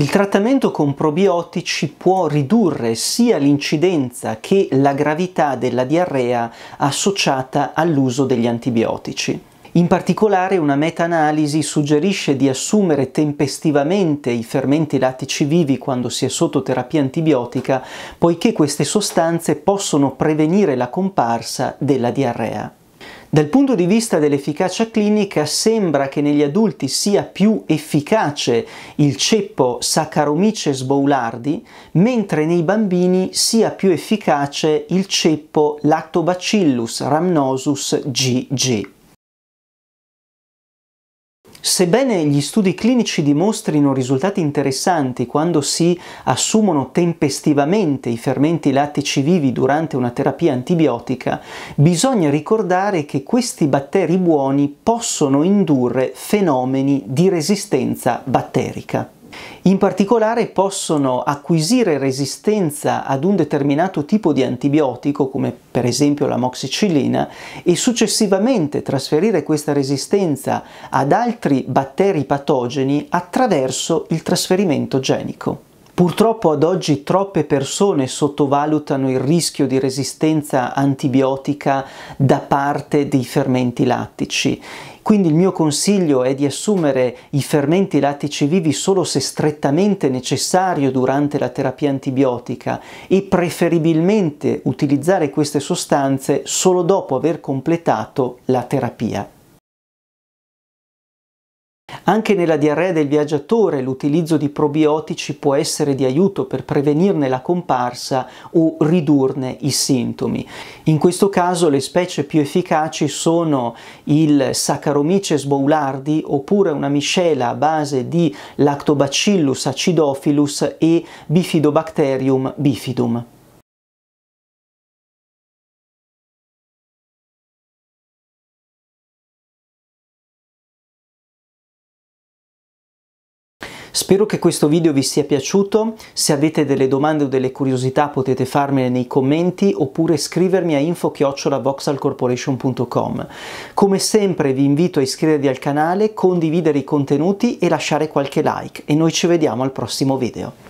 Il trattamento con probiotici può ridurre sia l'incidenza che la gravità della diarrea associata all'uso degli antibiotici. In particolare una meta-analisi suggerisce di assumere tempestivamente i fermenti lattici vivi quando si è sotto terapia antibiotica, poiché queste sostanze possono prevenire la comparsa della diarrea. Dal punto di vista dell'efficacia clinica sembra che negli adulti sia più efficace il ceppo Saccharomyces boulardi, mentre nei bambini sia più efficace il ceppo Lactobacillus rhamnosus GG. Sebbene gli studi clinici dimostrino risultati interessanti quando si assumono tempestivamente i fermenti lattici vivi durante una terapia antibiotica, bisogna ricordare che questi batteri buoni possono indurre fenomeni di resistenza batterica. In particolare possono acquisire resistenza ad un determinato tipo di antibiotico, come per esempio la moxicillina, e successivamente trasferire questa resistenza ad altri batteri patogeni attraverso il trasferimento genico. Purtroppo ad oggi troppe persone sottovalutano il rischio di resistenza antibiotica da parte dei fermenti lattici. Quindi il mio consiglio è di assumere i fermenti lattici vivi solo se strettamente necessario durante la terapia antibiotica e preferibilmente utilizzare queste sostanze solo dopo aver completato la terapia. Anche nella diarrea del viaggiatore l'utilizzo di probiotici può essere di aiuto per prevenirne la comparsa o ridurne i sintomi. In questo caso le specie più efficaci sono il Saccharomyces boulardi oppure una miscela a base di Lactobacillus acidophilus e Bifidobacterium bifidum. Spero che questo video vi sia piaciuto, se avete delle domande o delle curiosità potete farmele nei commenti oppure scrivermi a info-voxalcorporation.com. Come sempre vi invito a iscrivervi al canale, condividere i contenuti e lasciare qualche like e noi ci vediamo al prossimo video.